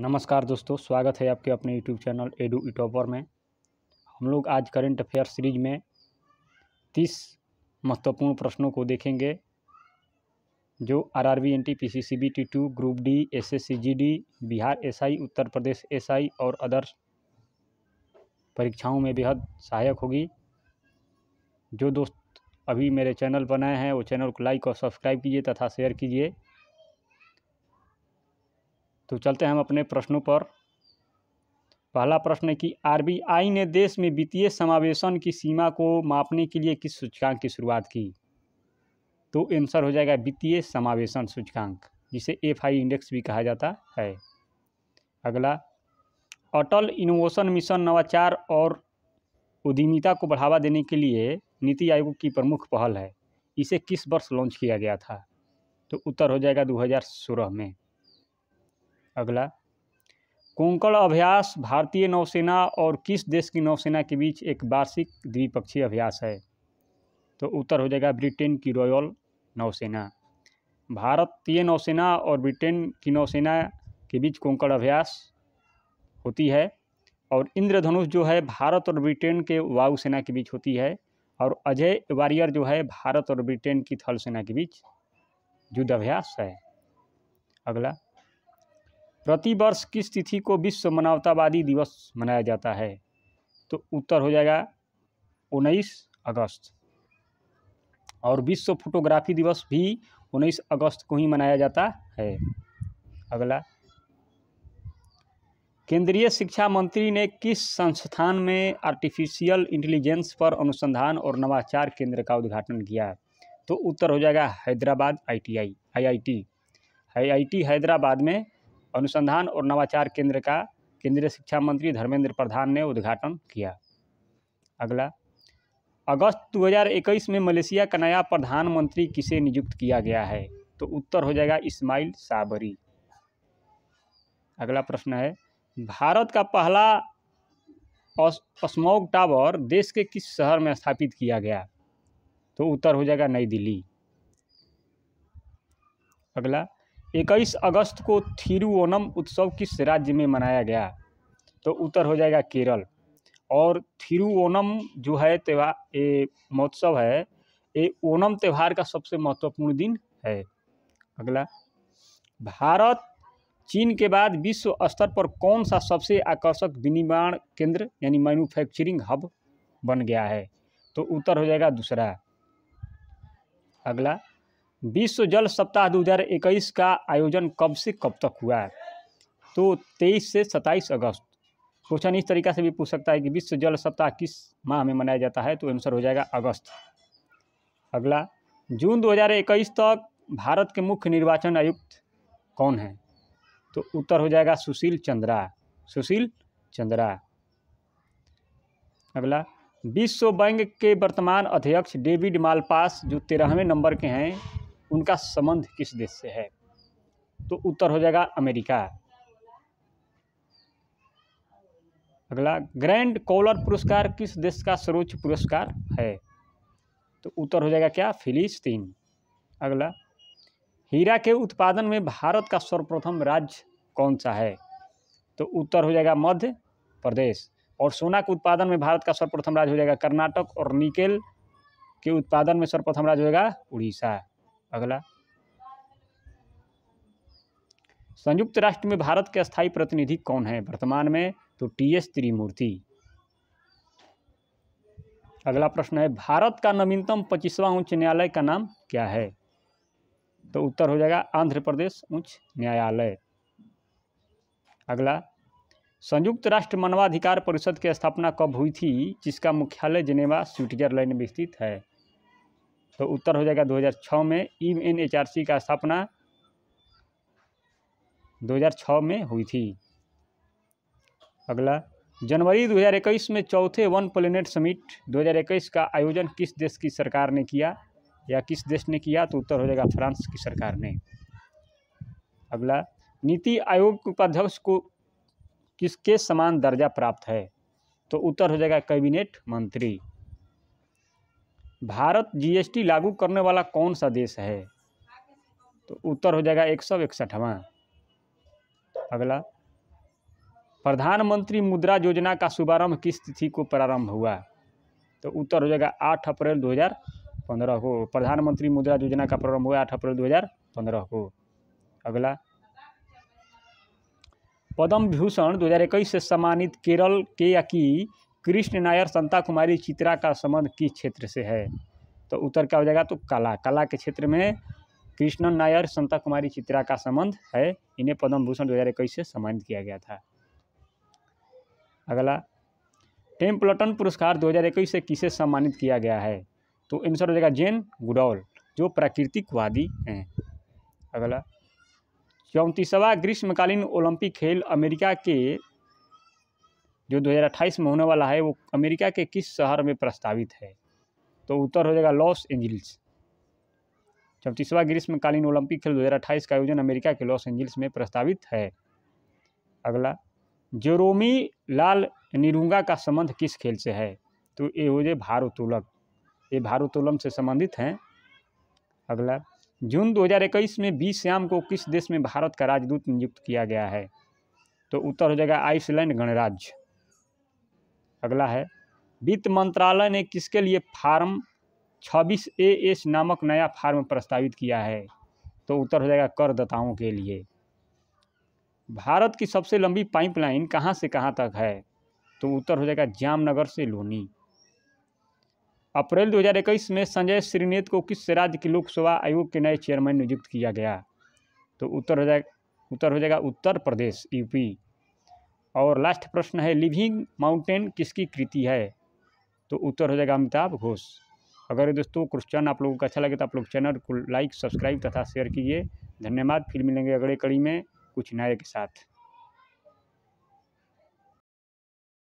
नमस्कार दोस्तों स्वागत है आपके अपने यूट्यूब चैनल एडू यूटॉपर में हम लोग आज करंट अफेयर सीरीज में तीस महत्वपूर्ण प्रश्नों को देखेंगे जो RRB NT PCCB T two group D SSC GD Bihar SI Uttar Pradesh SI और अदर परीक्षाओं में बेहद सहायक होगी जो दोस्त अभी मेरे चैनल बनाए हैं वो चैनल को लाइक और सब्सक्राइब कीजिए तथा शेयर कीजिए तो चलते हैं हम अपने प्रश्नों पर पहला प्रश्न है कि आरबीआई ने देश में वित्तीय समावेशन की सीमा को मापने के लिए किस सूचकांक की शुरुआत की तो आंसर हो जाएगा वित्तीय समावेशन सूचकांक जिसे एफ आई इंडेक्स भी कहा जाता है अगला अटल इनोवेशन मिशन नवाचार और उद्यमिता को बढ़ावा देने के लिए नीति आयोग की प्रमुख पहल है इसे किस वर्ष लॉन्च किया गया था तो उत्तर हो जाएगा दो में अगला कोंकण अभ्यास भारतीय नौसेना और किस देश की नौसेना के बीच एक वार्षिक द्विपक्षीय अभ्यास है तो उत्तर हो जाएगा ब्रिटेन की रॉयल नौसेना भारतीय नौसेना और ब्रिटेन की नौसेना के बीच कोंकण अभ्यास होती है और इंद्रधनुष जो है भारत और ब्रिटेन के वायुसेना के बीच होती है और अजय वारियर जो है भारत और ब्रिटेन की थल सेना के बीच युद्धाभ्यास है अगला प्रतिवर्ष किस तिथि को विश्व मानवतावादी दिवस मनाया जाता है तो उत्तर हो जाएगा उन्नीस अगस्त और विश्व फोटोग्राफी दिवस भी उन्नीस अगस्त को ही मनाया जाता है अगला केंद्रीय शिक्षा मंत्री ने किस संस्थान में आर्टिफिशियल इंटेलिजेंस पर अनुसंधान और नवाचार केंद्र का उद्घाटन किया तो उत्तर हो जाएगा Hyderabad ITI IIT IIT Hyderabad में अनुसंधान और नवाचार केंद्र का केंद्रीय शिक्षा मंत्री धर्मेंद्र प्रधान ने उद्घाटन किया अगला अगस्त 2021 में मलेशिया का नया प्रधानमंत्री किसे नियुक्त किया गया है तो उत्तर हो जाएगा इस्माइल साबरी अगला प्रश्न है भारत का पहला स्मोक टावर देश के किस शहर में स्थापित किया गया तो उत्तर हो जाएगा नई दिल्ली अगला इक्कीस अगस्त को थिरुओनम उत्सव किस राज्य में मनाया गया तो उत्तर हो जाएगा केरल और थिरुओनम जो है त्यौहार ये महोत्सव है ये ओनम त्यौहार का सबसे महत्वपूर्ण दिन है अगला भारत चीन के बाद विश्व स्तर पर कौन सा सबसे आकर्षक विनिर्माण केंद्र यानी मैन्युफैक्चरिंग हब बन गया है तो उत्तर हो जाएगा दूसरा अगला विश्व जल सप्ताह 2021 का आयोजन कब से कब तक हुआ है तो 23 से 27 अगस्त क्वेश्चन इस तरीका से भी पूछ सकता है कि विश्व जल सप्ताह किस माह में मनाया जाता है तो आंसर हो जाएगा अगस्त अगला जून 2021 तक भारत के मुख्य निर्वाचन आयुक्त कौन है तो उत्तर हो जाएगा सुशील चंद्रा सुशील चंद्रा अगला विश्व बैंक के वर्तमान अध्यक्ष डेविड मालपास जो तेरहवें नंबर के हैं उनका संबंध किस देश से है तो उत्तर हो जाएगा अमेरिका अगला ग्रैंड कॉलर पुरस्कार किस देश का सर्वोच्च पुरस्कार है तो उत्तर हो जाएगा क्या फिलिस्तीन अगला हीरा के उत्पादन में भारत का सर्वप्रथम राज्य कौन सा है तो उत्तर हो जाएगा मध्य प्रदेश और सोना के उत्पादन में भारत का सर्वप्रथम राज्य हो जाएगा कर्नाटक और निकेल के उत्पादन में सर्वप्रथम राज्य होगा उड़ीसा अगला संयुक्त राष्ट्र में भारत के स्थायी प्रतिनिधि कौन है वर्तमान में तो टी एस त्रिमूर्ति अगला प्रश्न है भारत का नवीनतम पच्चीसवां उच्च न्यायालय का नाम क्या है तो उत्तर हो जाएगा आंध्र प्रदेश उच्च न्यायालय अगला संयुक्त राष्ट्र मानवाधिकार परिषद की स्थापना कब हुई थी जिसका मुख्यालय जिनेवा स्विट्जरलैंड में स्थित है तो उत्तर हो जाएगा 2006 में E N H R C का स्थापना 2006 में हुई थी अगला जनवरी 2021 में चौथे वन प्लेनेट समिट 2021 का आयोजन किस देश की सरकार ने किया या किस देश ने किया तो उत्तर हो जाएगा फ्रांस की सरकार ने अगला नीति आयोग के उपाध्यक्ष को किसके समान दर्जा प्राप्त है तो उत्तर हो जाएगा कैबिनेट मंत्री भारत जीएसटी लागू करने वाला कौन सा देश है तो उत्तर हो जाएगा एक सौ इकसठवा अगला प्रधानमंत्री मुद्रा योजना का शुभारंभ किस तिथि को प्रारंभ हुआ तो उत्तर हो जाएगा आठ अप्रैल 2015 को प्रधानमंत्री मुद्रा योजना का प्रारंभ हुआ आठ अप्रैल 2015 को अगला पद्म भूषण इक्कीस से सम्मानित केरल के या की कृष्ण नायर संता कुमारी चित्रा का संबंध किस क्षेत्र से है तो उत्तर क्या हो जाएगा तो कला कला के क्षेत्र में कृष्णन नायर संता कुमारी चित्रा का संबंध है इन्हें पद्म भूषण दो हजार से सम्मानित किया गया था अगला टेम्पलटन पुरस्कार 2021 से किसे सम्मानित किया गया है तो आंसर हो जाएगा जेन गुडौल जो प्राकृतिकवादी हैं अगला चौंतीसवा ग्रीष्मकालीन ओलंपिक खेल अमेरिका के जो 2028 में होने वाला है वो अमेरिका के किस शहर में प्रस्तावित है तो उत्तर हो जाएगा लॉस एंजल्स छत्तीसवां ग्रीष्मकालीन ओलंपिक खेल 2028 का आयोजन अमेरिका के लॉस एंजल्स में प्रस्तावित है अगला जोरोमी लाल निरुंगा का संबंध किस खेल से है तो ये हो जाए भारोत्तोलक ये भारोत्तोलम से संबंधित हैं अगला जून 2021 में बीस श्याम को किस देश में भारत का राजदूत नियुक्त किया गया है तो उत्तर हो जाएगा आइसलैंड गणराज्य अगला है वित्त मंत्रालय ने किसके लिए फार्म 26 ए एस नामक नया फार्म प्रस्तावित किया है तो उत्तर हो जाएगा करदाताओं के लिए भारत की सबसे लंबी पाइपलाइन कहाँ से कहाँ तक है तो उत्तर हो जाएगा जामनगर से लोनी अप्रैल 2021 में संजय श्रीनेत को किस राज्य के लोकसभा आयोग के नए चेयरमैन नियुक्त किया गया तो उत्तर हो जाएगा उत्तर हो जाएगा उत्तर प्रदेश यूपी और लास्ट प्रश्न है लिविंग माउंटेन किसकी कृति है तो उत्तर हो जाएगा अमिताभ घोष अगर दोस्तों क्वेश्चन आप लोगों को अच्छा लगे तो आप लोग चैनल को लाइक सब्सक्राइब तथा शेयर कीजिए धन्यवाद फिर मिलेंगे अगले कड़ी में कुछ नए के साथ